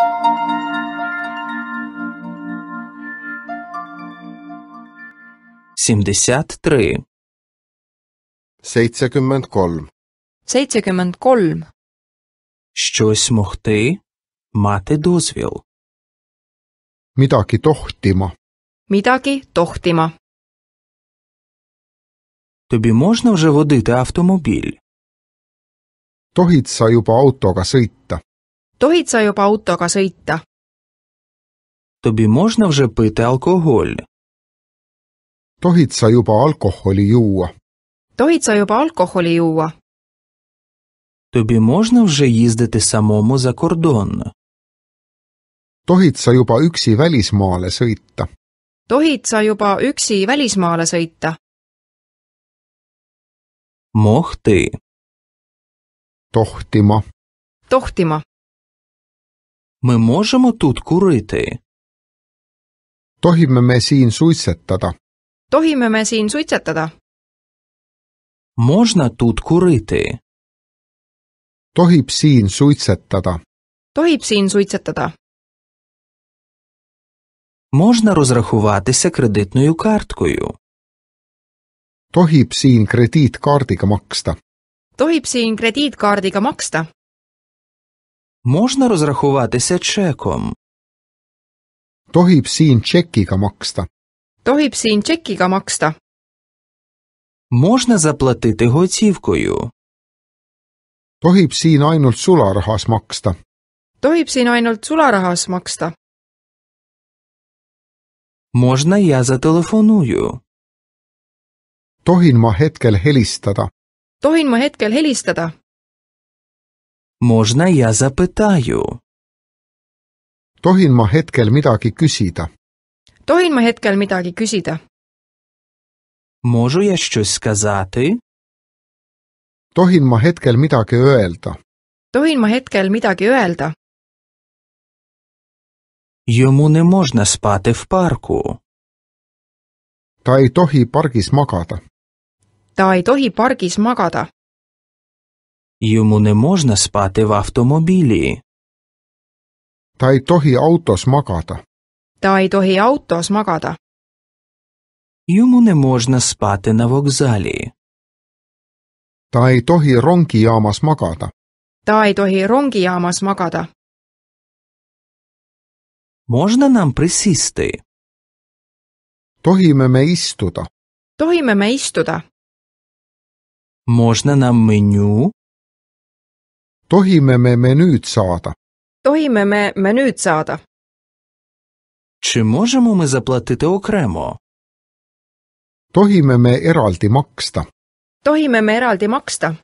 73 seitsekümmend kolm seitsekümmend kolm Щось могти мати дозвіл. Midagi tohtima. Midagi tohtima. Тобі можна вже водити автомобіль? Tohid sa juba autoga sõita. Tohid sa juba autoga sõita? Тобі можна вже пити алкоголь? Tohid sa juba alkoholi juua? Tohid sa juba alkoholi juua? Тобі можна вже їздити самому за кордон? Tohid sa juba üksi välismaale sõita? Tohid sa juba üksi välismaale sõita? Мог ти? Tohtima. Tohtima. Ми можемо тут курити? Tohimme me siin suitsetada? tohime me siin suitsetada? Можна тут курити? tohib siin suitsetada? tohib siin suitsetada? Можна розрахуватися кредитною карткою. tohib siin krediitkaardiga maksta? tohib siin krediitkaardiga maksta? Можна розрахуватися чеком? tohib siin tšekiga maksta? tohib siin tšekiga maksta? Можна заплатити готівкою. tohib siin ainult sularahas maksta? tohib siin ainult sularahas maksta? Можна я зателефоную. tohin ma hetkel helistada? tohin ma hetkel helistada? Можна я запитаю? Tohin ma hetkel midagi küsida? Tohin ma hetkel midagi küsida? Можу я щось сказати? Tohin ma hetkel midagi öelda? Tohin ma hetkel midagi öelda? Йому не можна спати в парку. Ta ei tohi pargis magada. Ta ei tohi pargis magada. Йому не можна спати в автомобілі. Ta ei tohi autos magada. Ta ei tohi autos magada. Йому не можна спати на вокзалі. Ta ei tohi ronkijaamas magada. Ta ei tohi ronkijaamas magada. Можна нам присісти? Tohime me istuda. Tohime me istuda. Можна нам меню? tohime me menüüd saada? Tohime me menüüd saada? Чи можемо ми заплатити окремо? Tohime me eraldi maksta? Tohime me eraldi maksta?